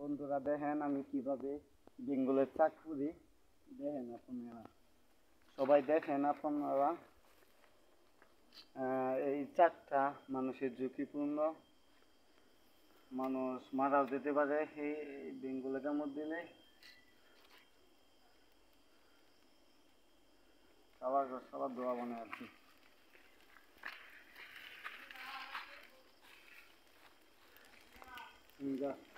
বন্ধুরা দেখেন আমি কিভাবে বেঙ্গলের চাক করি দেখেন আপনারা সবাই দেখেন আপনারা এই চাকটা মানুষের ঝুঁকিপূর্ণ মানুষ মারাও যেতে পারে সেই বেঙ্গলের কামড় দিলে সবার খাবার দেওয়া মানে আর কি Yeah.